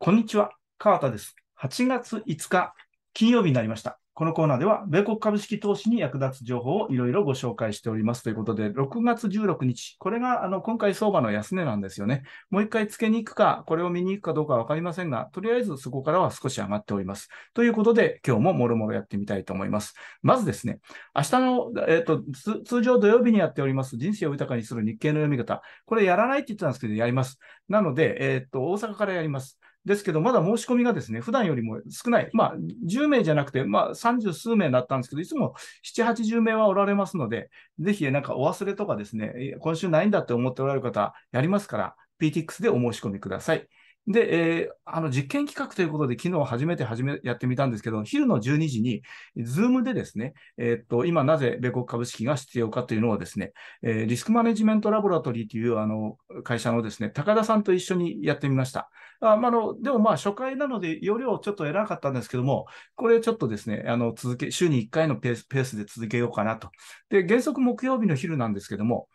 こんにちは、川田です。8月5日、金曜日になりました。このコーナーでは、米国株式投資に役立つ情報をいろいろご紹介しておりますということで、6月16日、これがあの今回相場の安値なんですよね。もう一回付けに行くか、これを見に行くかどうかわかりませんが、とりあえずそこからは少し上がっております。ということで、今日ももろもろやってみたいと思います。まずですね、明日の、えーと、通常土曜日にやっております、人生を豊かにする日経の読み方、これやらないって言ってたんですけど、やります。なので、えーと大阪からやります。ですけど、まだ申し込みがですね、普段よりも少ない。まあ、10名じゃなくて、まあ、30数名だったんですけど、いつも7、80名はおられますので、ぜひ、なんかお忘れとかですね、今週ないんだって思っておられる方、やりますから、PTX でお申し込みください。で、えー、あの実験企画ということで、昨日初めて始めやってみたんですけど、昼の12時に、ズームでですね、えー、っと今なぜ米国株式が必要かというのをですね、えー、リスクマネジメントラボラトリーというあの会社のですね、高田さんと一緒にやってみました。あまあのでもまあ初回なので、容量ちょっと偉かったんですけども、これちょっとですね、あの続け週に1回のペースペースで続けようかなと。で、原則木曜日の昼なんですけども、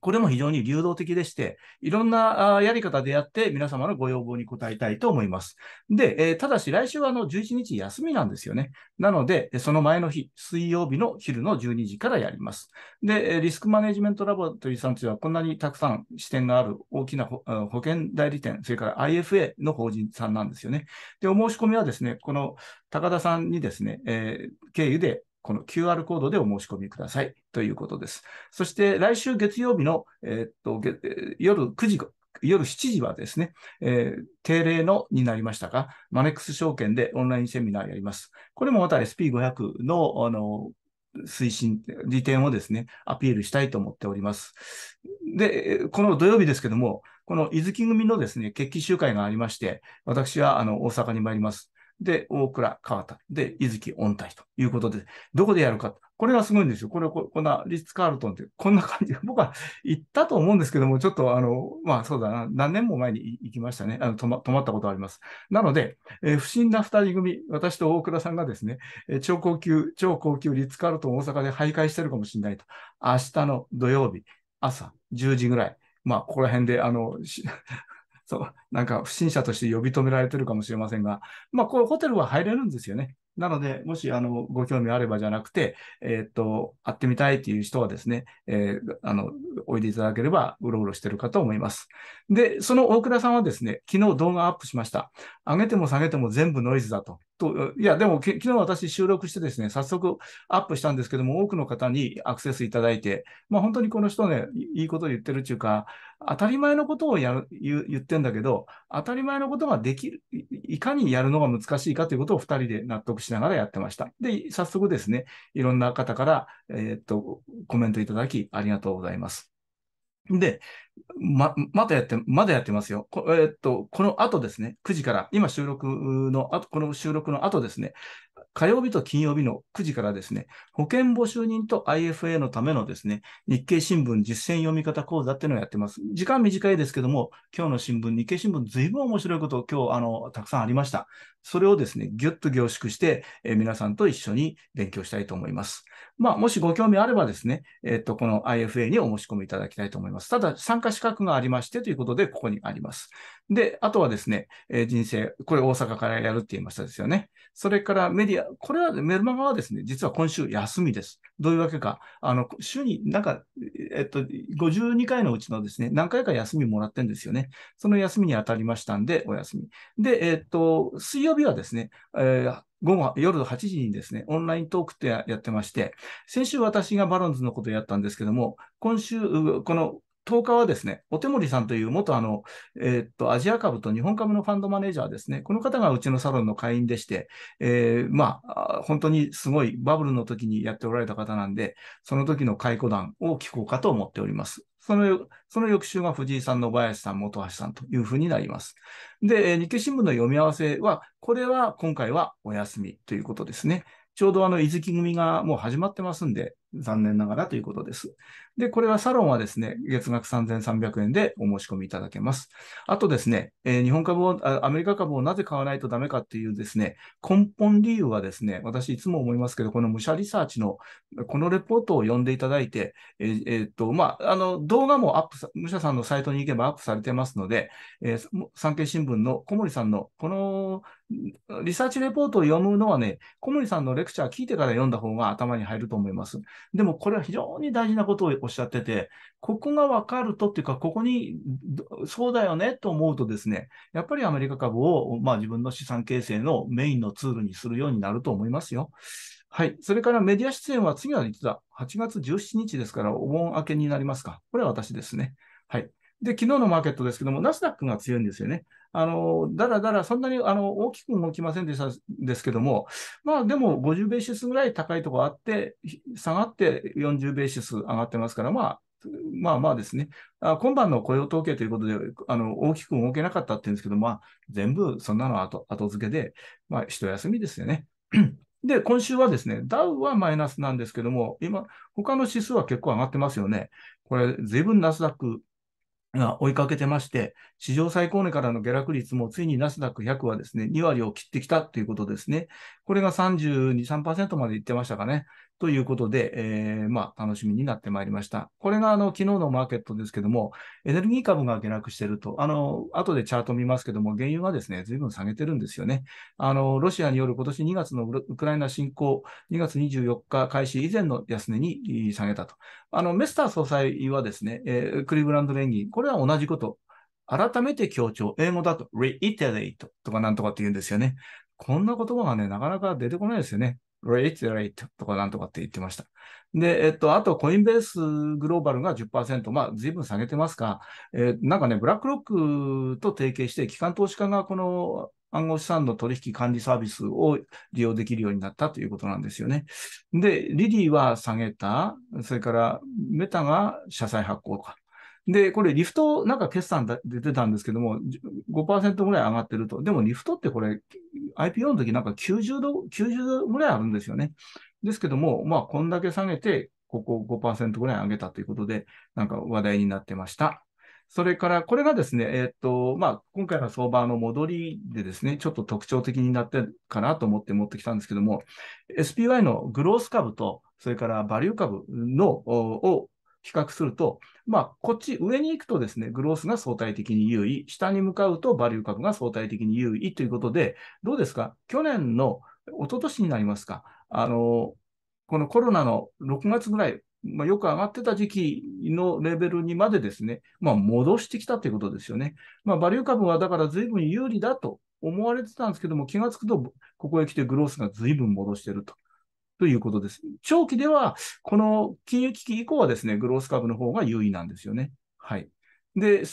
これも非常に流動的でして、いろんなやり方でやって皆様のご要望に応えたいと思います。で、えー、ただし来週はあの11日休みなんですよね。なので、その前の日、水曜日の昼の12時からやります。で、リスクマネジメントラボという産地はこんなにたくさん視点がある大きな保険代理店、それから IFA の法人さんなんですよね。で、お申し込みはですね、この高田さんにですね、えー、経由でこの QR コードでお申し込みくださいということです。そして来週月曜日の、えー、っと夜9時夜7時はですね、えー、定例のになりましたが、マネックス証券でオンラインセミナーやります。これもまた SP500 のあの推進、利点をですね、アピールしたいと思っております。で、この土曜日ですけども、この伊豆木組のですね、決起集会がありまして、私はあの大阪に参ります。で、大倉、川田、で、伊月、御大ということで、どこでやるか。これがすごいんですよ。これこ、こんな、リッツ・カールトンって、こんな感じ僕は行ったと思うんですけども、ちょっと、あの、まあ、そうだな、何年も前に行きましたね。あの、泊ままったことあります。なので、えー、不審な二人組、私と大倉さんがですね、超高級、超高級リッツ・カールトン大阪で徘徊してるかもしれないと。明日の土曜日、朝10時ぐらい、まあ、ここら辺で、あの、そう、なんか不審者として呼び止められてるかもしれませんが、まあ、こうホテルは入れるんですよね。なので、もし、あの、ご興味あればじゃなくて、えっ、と、会ってみたいっていう人はですね、えー、あの、おいでいただければ、うろうろしてるかと思います。で、その大倉さんはですね、昨日動画アップしました。上げても下げても全部ノイズだと。といや、でも、昨日私収録してですね、早速アップしたんですけども、多くの方にアクセスいただいて、まあ本当にこの人ね、いいこと言ってるっていうか、当たり前のことをやる言言ってんだけど、当たり前のことができる、いかにやるのが難しいかということを2人で納得しながらやってました。で、早速ですね、いろんな方から、えー、っと、コメントいただき、ありがとうございます。で、ま、まだやって、まだやってますよ。えー、っと、この後ですね、9時から、今収録の後、この収録の後ですね、火曜日と金曜日の9時からですね、保険募集人と IFA のためのですね、日経新聞実践読み方講座っていうのをやってます。時間短いですけども、今日の新聞、日経新聞、ずいぶん面白いことを今日、あの、たくさんありました。それをですね、ぎゅっと凝縮して、え皆さんと一緒に勉強したいと思います。まあ、もしご興味あればですね、えっ、と、この IFA にお申し込みいただきたいと思います。ただ、参加資格がありましてということで、ここにあります。で、あとはですね、え人生、これ大阪からやるって言いましたですよね。それからメディア、これはメルマガはですね、実は今週休みです。どういうわけか、あの、週になんか、えっと、52回のうちのですね、何回か休みもらってるんですよね。その休みに当たりましたんで、お休み。で、えっと、水曜日はですね、えー午後、夜8時にですね、オンライントークってやってまして、先週私がバロンズのことをやったんですけども、今週、この10日はですね、お手森さんという元あの、えー、っと、アジア株と日本株のファンドマネージャーですね。この方がうちのサロンの会員でして、えー、まあ、本当にすごいバブルの時にやっておられた方なんで、その時の解雇談を聞こうかと思っております。その、その翌週が藤井さん、野林さん、本橋さんというふうになります。で、日経新聞の読み合わせは、これは今回はお休みということですね。ちょうどあの、伊豆木組がもう始まってますんで、残念ながらということです。で、これはサロンはですね、月額3300円でお申し込みいただけます。あとですね、えー、日本株をアメリカ株をなぜ買わないとダメかっていうですね、根本理由はですね、私いつも思いますけど、この武者リサーチの、このレポートを読んでいただいて、えーえー、っと、まあ、あの、動画もアップ、武者さんのサイトに行けばアップされてますので、えー、産経新聞の小森さんのこのリサーチレポートを読むのはね、小森さんのレクチャー聞いてから読んだ方が頭に入ると思います。でもこれは非常に大事なことをおっしゃってて、ここが分かるとっていうか、ここに、そうだよねと思うとですね、やっぱりアメリカ株を、まあ、自分の資産形成のメインのツールにするようになると思いますよ。はい。それからメディア出演は次は実は8月17日ですからお盆明けになりますか。これは私ですね。はい。で、昨日のマーケットですけども、ナスダックが強いんですよね。あの、だらだら、そんなにあの大きく動きませんでしたですけども、まあでも50ベーシスぐらい高いとこあって、下がって40ベーシス上がってますから、まあ、まあまあですね、あ今晩の雇用統計ということであの、大きく動けなかったっていうんですけど、まあ、全部そんなの後後付けで、まあ、一休みですよね。で、今週はですね、ダウはマイナスなんですけども、今、他の指数は結構上がってますよね。これ、随分ナスダックが追いかけてまして、史上最高値からの下落率もついにナスダック100はですね、2割を切ってきたということですね。これが32、3%までいってましたかね。ということで、えー、まあ、楽しみになってまいりました。これが、あの、昨日のマーケットですけども、エネルギー株が下落してると、あの、後でチャート見ますけども、原油がですね、随分下げてるんですよね。あの、ロシアによる今年2月のウクライナ侵攻、2月24日開始以前の安値に下げたと。あの、メスター総裁はですね、えー、クリーブランド連銀、これは同じこと、改めて強調、英語だと reiterate とかなんとかって言うんですよね。こんな言葉がね、なかなか出てこないですよね。reiterate とかなんとかって言ってました。で、えっと、あと、コインベースグローバルが10%、まあ、随分下げてますが、えー、なんかね、ブラックロックと提携して、機関投資家がこの暗号資産の取引管理サービスを利用できるようになったということなんですよね。で、リリーは下げた、それからメタが社債発行か。で、これ、リフト、なんか決算出てたんですけども、5%ぐらい上がってると。でも、リフトってこれ、IPO の時なんか90度、90度ぐらいあるんですよね。ですけども、まあ、こんだけ下げて、ここ5%ぐらい上げたということで、なんか話題になってました。それから、これがですね、えっ、と、まあ、今回の相場の戻りでですね、ちょっと特徴的になってるかなと思って持ってきたんですけども、SPY のグロース株と、それからバリュー株の、を比較すると、まあ、こっち上に行くとですね、グロースが相対的に優位、下に向かうとバリュー株が相対的に優位ということで、どうですか去年の、一昨年になりますか、あの、このコロナの6月ぐらい、まあ、よく上がってた時期のレベルにまでですね、まあ、戻してきたということですよね。まあ、バリュー株はだから随分有利だと思われてたんですけども、気がつくと、ここへ来てグロースが随分戻してると。ということです。長期では、この金融危機以降はですね、グロース株の方が優位なんですよね。はい。で、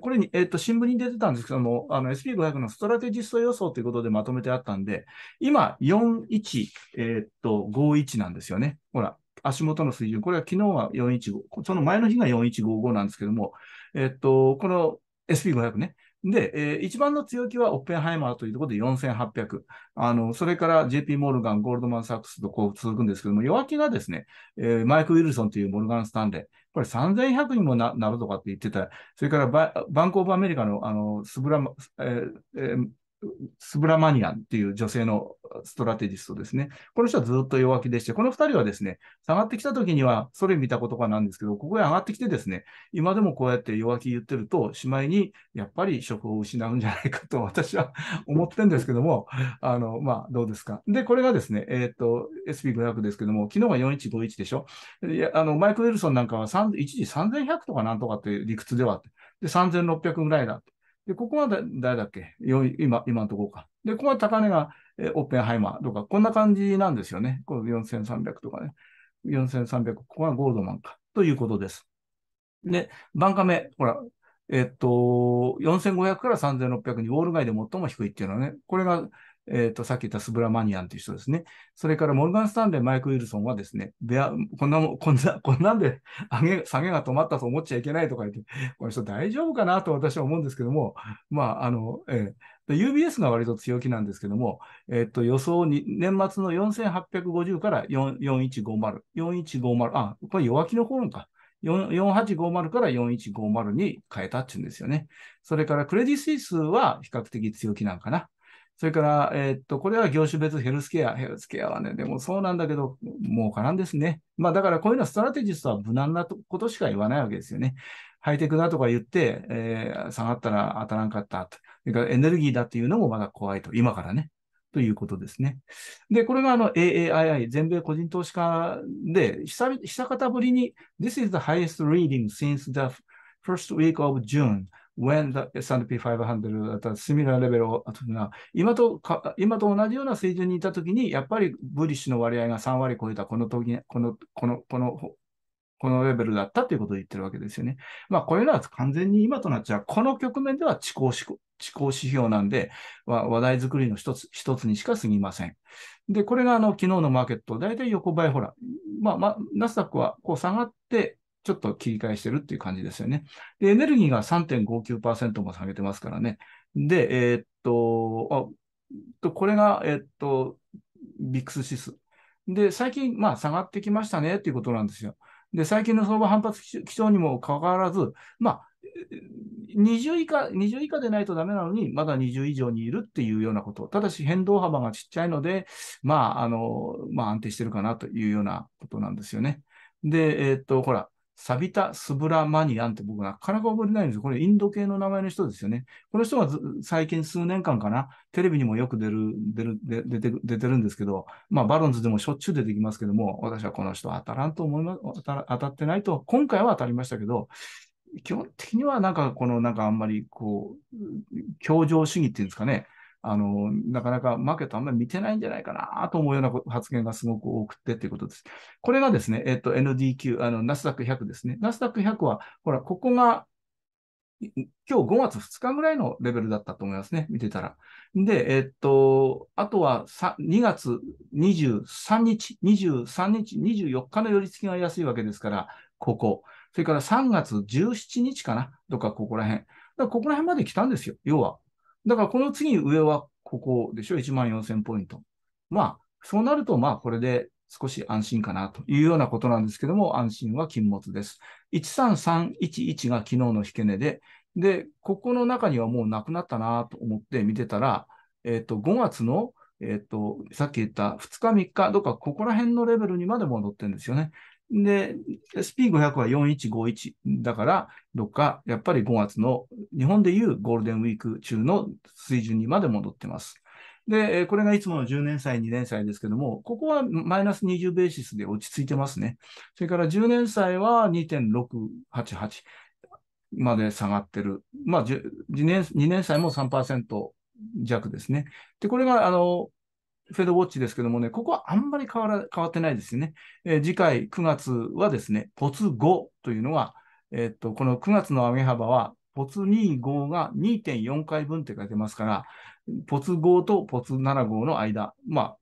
これに、えっ、と、新聞に出てたんですけども、あの、SP500 のストラテジスト予想ということでまとめてあったんで、今、41、えっ、と、51なんですよね。ほら、足元の水準。これは昨日は415、その前の日が4155なんですけども、えっ、と、この SP500 ね、で、えー、一番の強気はオッペンハイマーというところで4800。あの、それから JP モルガン、ゴールドマン・サックスとこう続くんですけども、弱気がですね、えー、マイク・ウィルソンというモルガン・スタンレー。これ3100にもなるとかって言ってた。それからバンク・オブ・アメリカのあのスブラ、えーえー、スブラマニアンっていう女性のストラテジストですね。この人はずっと弱気でして、この二人はですね、下がってきた時にはそれ見たことかなんですけど、ここへ上がってきてですね、今でもこうやって弱気言ってると、しまいにやっぱり職を失うんじゃないかと私は思ってるんですけども、あの、まあ、どうですか。で、これがですね、えー、っと、SP500 ですけども、昨日は4151でしょ。いやあのマイク・ウェルソンなんかは一時3100とかなんとかっていう理屈ではで、3600ぐらいだと。で、ここは誰だっけ今、今のところか。で、ここは高値が、えー、オッペンハイマーとか、こんな感じなんですよね。この4300とかね。4300、ここはゴールドマンか。ということです。で、バンカ目、ほら、えっと、4500から3600にウォール街で最も低いっていうのはね、これがえっ、ー、と、さっき言ったスブラマニアンという人ですね。それからモルガン・スタンレー、マイク・ウィルソンはですね、ベアこんなもこんな、こんなんで上げ下げが止まったと思っちゃいけないとか言って、この人大丈夫かなと私は思うんですけども、まあ、あの、えー、UBS が割と強気なんですけども、えっ、と、予想に、年末の4850から4150、4150、あ、これ弱気の方か。4850から4150に変えたっていうんですよね。それからクレディスイスは比較的強気なんかな。それから、えー、っと、これは業種別ヘルスケア。ヘルスケアはね、でもそうなんだけど、もうなんですね。まあだからこういうのはストラテジストは無難なことしか言わないわけですよね。ハイテクだとか言って、えー、下がったら当たらんかったと。それからエネルギーだっていうのもまだ怖いと。今からね。ということですね。で、これがあの AAII、全米個人投資家で、久久方ぶりに、This is the highest reading since the first week of June when the S&P 500だったら、スミラーレベルを、今と今と同じような水準にいたときに、やっぱりブリッシュの割合が3割超えたこの時この、この、この、このレベルだったということを言ってるわけですよね。まあ、こういうのは完全に今となっちゃう。この局面では地高地行指標なんで、話題作りの一つ、一つにしか過ぎません。で、これがあの、昨日のマーケット、大体横ばい、ほら、まあ、まあ、ナスダックはこう下がって、ちょっと切り替えしてるっていう感じですよね。で、エネルギーが3.59%も下げてますからね。で、えー、っと、あこれが、えっと、ビックス指数。で、最近、まあ、下がってきましたねっていうことなんですよ。で、最近の相場反発基調にもかかわらず、まあ、20以下、20以下でないとダメなのに、まだ20以上にいるっていうようなこと。ただし変動幅がちっちゃいので、まあ、あの、まあ安定してるかなというようなことなんですよね。で、えー、っと、ほら、サビタ・スブラマニアンって僕なかなか覚えてないんですよ。これインド系の名前の人ですよね。この人は最近数年間かな、テレビにもよく出る、出る、出て、出てるんですけど、まあバロンズでもしょっちゅう出てきますけども、私はこの人は当たらんと思います、当た当たってないと、今回は当たりましたけど、基本的にはなんかこのなんかあんまりこう、協情主義っていうんですかね、あの、なかなかマーケットあんまり見てないんじゃないかなと思うような発言がすごく多くてっていうことです。これがですね、えっと、NDQ、あの、ナスダック100ですね。ナスダック100は、ほら、ここが、今日5月2日ぐらいのレベルだったと思いますね、見てたら。で、えっと、あとは2月23日、23日、24日の寄り付きが安いわけですから、ここ。それから3月17日かな、とかここら辺。だからここら辺まで来たんですよ、要は。だからこの次上はここでしょ ?1 万4000ポイント。まあ、そうなると、まあ、これで少し安心かなというようなことなんですけども、安心は禁物です。13311が昨日の引け値で、で、ここの中にはもうなくなったなと思って見てたら、えっ、ー、と、5月の、えっ、ー、と、さっき言った2日3日、どっかここら辺のレベルにまで戻ってるんですよね。で、SP500 は4151だから、どっかやっぱり5月の日本でいうゴールデンウィーク中の水準にまで戻ってます。で、これがいつもの10年債、2年債ですけども、ここはマイナス20ベーシスで落ち着いてますね。それから10年債は2.688まで下がってる。まあ、2年、2年債も3%弱ですね。で、これが、あの、フェドウォッチですけどもね、ここはあんまり変わら変わってないですよね。えー、次回9月はですね、ポツ5というのが、えー、っと、この9月の上げ幅は、ポツ25が2.4回分って書いてますから、ポツ5とポツ7 5の間、まあ、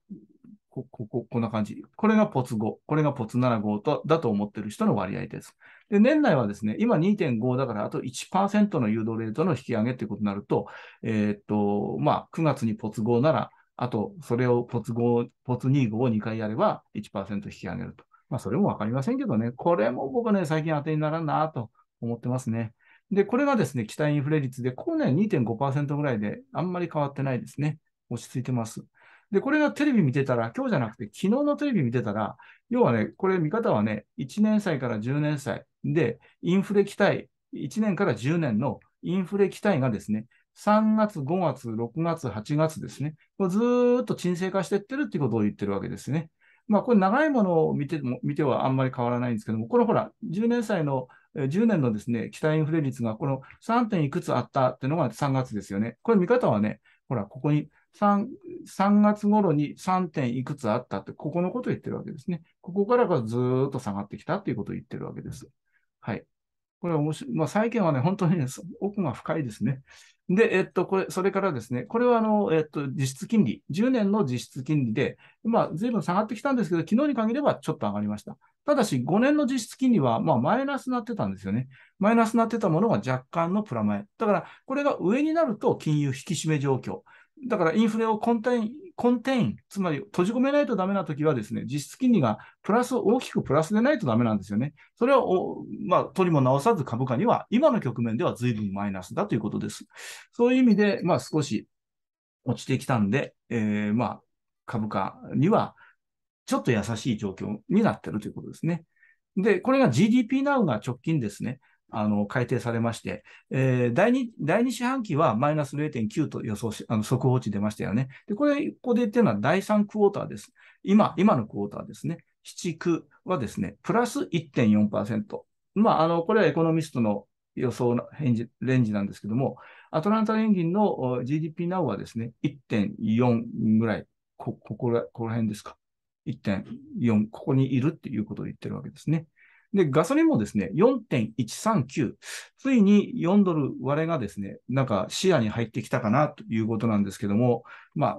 こ、ここ、こんな感じ。これがポツ5、これがポツ7 5と、だと思ってる人の割合です。で、年内はですね、今2.5だからあと1%の誘導レートの引き上げっいうことになると、えー、っと、まあ、9月にポツ5なら、あと、それをポツ5、ポツ25を2回やれば1%引き上げると。まあ、それもわかりませんけどね、これも僕ね、最近当てにならんなと思ってますね。で、これがですね、期待インフレ率で、ここね、2.5%ぐらいで、あんまり変わってないですね。落ち着いてます。で、これがテレビ見てたら、今日じゃなくて、昨日のテレビ見てたら、要はね、これ見方はね、1年歳から10年歳で、インフレ期待、1年から10年のインフレ期待がですね、3月、5月、6月、8月ですね。ずっと沈静化していってるっていうことを言ってるわけですね。まあ、これ長いものを見ても見てはあんまり変わらないんですけども、このほら、10年歳の、10年のですね、期待インフレ率がこの 3. 点いくつあったっていうのが3月ですよね。これ見方はね、ほら、ここに 3, 3月頃に 3. 点いくつあったって、ここのことを言ってるわけですね。ここからがずっと下がってきたっていうことを言ってるわけです。はい。これは面白い。まあ、債券はね、本当に、ね、奥が深いですね。で、えっと、これ、それからですね、これはあの、えっと、実質金利、10年の実質金利で、まあ、随分下がってきたんですけど、昨日に限ればちょっと上がりました。ただし、5年の実質金利は、まあ、マイナスになってたんですよね。マイナスになってたものが若干のプラマイ。だから、これが上になると金融引き締め状況。だから、インフレを根底にコンテイン、つまり閉じ込めないとダメな時はですね、実質金利がプラス、大きくプラスでないとダメなんですよね。それはまあ、取りも直さず株価には、今の局面では随分マイナスだということです。そういう意味で、まあ、少し落ちてきたんで、えー、まあ、株価には、ちょっと優しい状況になってるということですね。で、これが GDP ナウが直近ですね。あの改定されまして、えー、第 2, 第2四半期はマイナス0.9と予想し、あの速報値出ましたよね。で、これ、ここで言ってるのは第3クォーターです。今、今のクォーターですね。7区はですね、プラス1.4%。まあ、あの、これはエコノミストの予想の返事レンジなんですけども、アトランタ連銀の GDP なおはですね、1.4ぐらい、こ、ここら、ここら辺ですか。1.4、ここにいるっていうことを言ってるわけですね。で、ガソリンもですね、4.139、ついに4ドル割れがですね、なんか視野に入ってきたかなということなんですけども、まあ、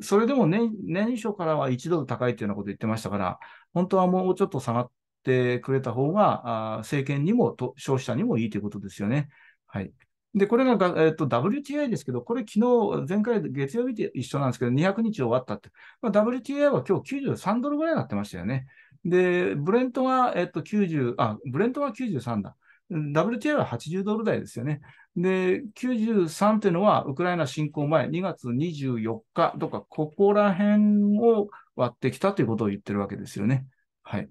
それでも年年初からは1ドル高いというようなこと言ってましたから、本当はもうちょっと下がってくれた方が、あ政権にもと消費者にもいいということですよね。はい。で、これがえーと WTI ですけど、これ昨日、前回月曜日で一緒なんですけど、200日終わったって、まあ、WTI は今日93ドルぐらいになってましたよね。で、ブレントが、えっと、90、あ、ブレントが93だ。WTI は80ドル台ですよね。で、93というのは、ウクライナ侵攻前、2月24日とか、ここら辺を割ってきたということを言ってるわけですよね。はい。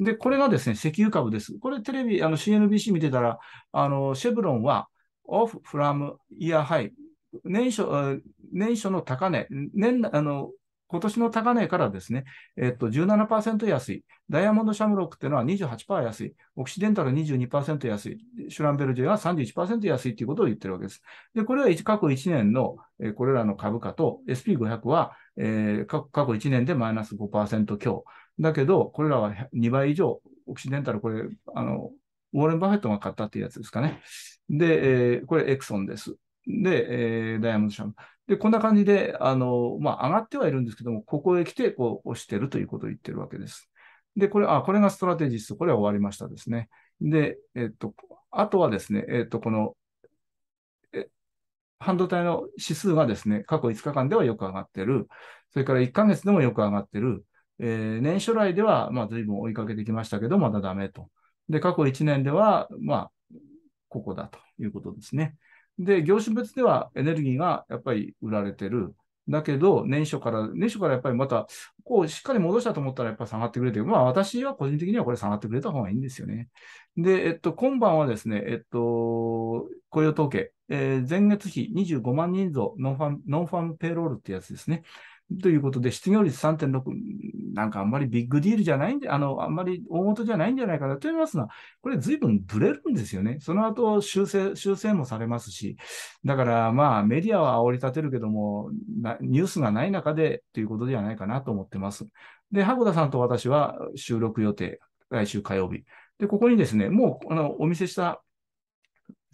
で、これがですね、石油株です。これテレビ、あの CNBC 見てたら、あの、シェブロンは、オフフラムイヤーハイ、年初、年初の高値、年、あの、今年の高値からですね、えっと、17%安い、ダイヤモンドシャムロックっていうのは28%安い、オキシデンタル22%安い、シュランベルジェは31%安いということを言ってるわけです。で、これは過去1年の、えこれらの株価と SP500 は、えー、過去1年でマイナス5%強。だけど、これらは2倍以上、オキシデンタル、これ、あの、ウォーレン・バフェットが買ったっていうやつですかね。で、えー、これエクソンです。で、えー、ダイヤモンド・シャム。で、こんな感じで、あの、まあ、上がってはいるんですけども、ここへ来て、こう、押してるということを言ってるわけです。で、これ、あ、これがストラテジスト、これは終わりましたですね。で、えっと、あとはですね、えっと、この、半導体の指数がですね、過去5日間ではよく上がってる。それから1ヶ月でもよく上がってる。えー、年初来では、まあ、随分追いかけてきましたけど、まだダメと。で、過去1年では、まあ、ここだということですね。で、業種別ではエネルギーがやっぱり売られてる。だけど、年初から、年初からやっぱりまた、こう、しっかり戻したと思ったらやっぱ下がってくれて、まあ私は個人的にはこれ下がってくれた方がいいんですよね。で、えっと、今晩はですね、えっと、雇用統計、えー、前月比25万人増、ノンファン、ノンファンペイロールってやつですね。ということで、失業率3.6、なんかあんまりビッグディールじゃないんで、あの、あんまり大元じゃないんじゃないかなと思いますが、これ随分ブレるんですよね。その後、修正、修正もされますし、だからまあメディアは煽り立てるけども、ニュースがない中でということではないかなと思ってます。で、箱田さんと私は収録予定、来週火曜日。で、ここにですね、もうあのお見せした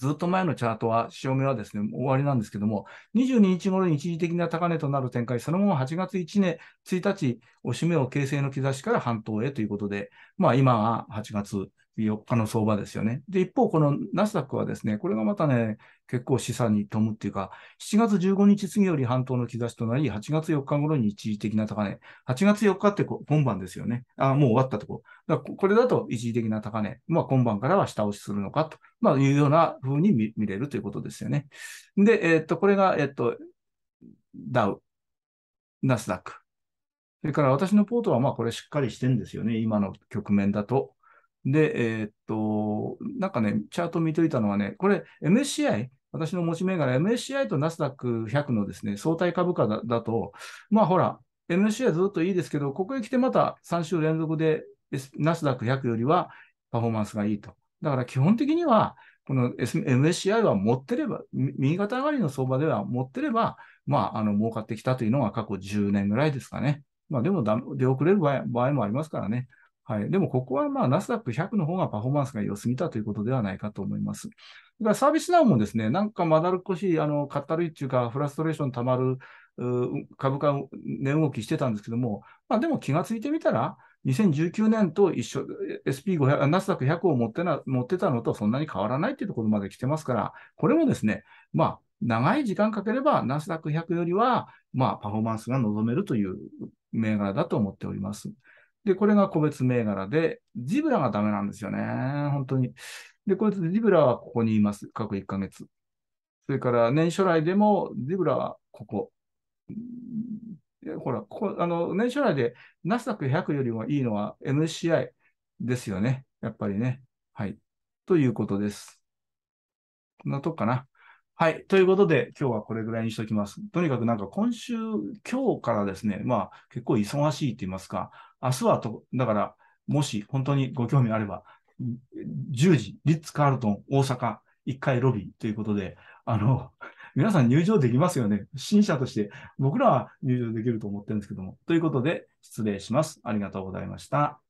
ずっと前のチャートは、潮目はですね、終わりなんですけども、22日頃に一時的な高値となる展開、その後8月1年、1日、押しめを形成の兆しから半島へということで、まあ今は8月4日の相場ですよね。で、一方、このナスダックはですね、これがまたね、結構示唆に富むっていうか、7月15日過ぎより半島の兆しとなり、8月4日頃に一時的な高値。8月4日って今晩ですよね。あ、もう終わったとこ。だこれだと一時的な高値。まあ、今晩からは下押しするのかと、まあ、いうような風に見れるということですよね。で、えー、っと、これが、えー、っと、ダウ、ナスダック。それから私のポートはまあこれしっかりしてるんですよね、今の局面だと。で、えー、っと、なんかね、チャート見といたのはね、これ MSCI、私の持ち銘柄 MSCI とナスダック100のですね、相対株価だだと、まあほら、MSCI ずっといいですけど、ここへ来てまた3週連続で、S、ナスダック100よりはパフォーマンスがいいと。だから基本的には、この MSCI は持ってれば、右肩上がりの相場では持ってれば、まあ、あの、儲かってきたというのが過去10年ぐらいですかね。まあ、でも出遅れる場合もありますからね。はい。でも、ここはまあ、ナスダック100の方がパフォーマンスが良すぎたということではないかと思います。だからサービスナウもですね、なんかまだるっこしい、あの、かったるいっていうか、フラストレーションたまる株価値動きしてたんですけども、まあ、でも気がついてみたら、2019年と一緒、SP500、ナスダック100を持ってな持ってたのとそんなに変わらないっていうところまで来てますから、これもですね、まあ、長い時間かければ、ナスダック100よりは、まあ、パフォーマンスが望めるという銘柄だと思っております。で、これが個別銘柄で、ジブラがダメなんですよね。本当に。で、こいつ、ジブラはここにいます。各1ヶ月。それから、年初来でも、ジブラはここ。ほら、こあの、年初来で、ナスダック100よりもいいのは n c i ですよね。やっぱりね。はい。ということです。こんなとこかな。はい。ということで、今日はこれぐらいにしておきます。とにかくなんか今週、今日からですね、まあ結構忙しいって言いますか、明日はと、だから、もし本当にご興味あれば、10時、リッツ・カールトン大阪1階ロビーということで、あの、皆さん入場できますよね。新社として、僕らは入場できると思ってるんですけども。ということで、失礼します。ありがとうございました。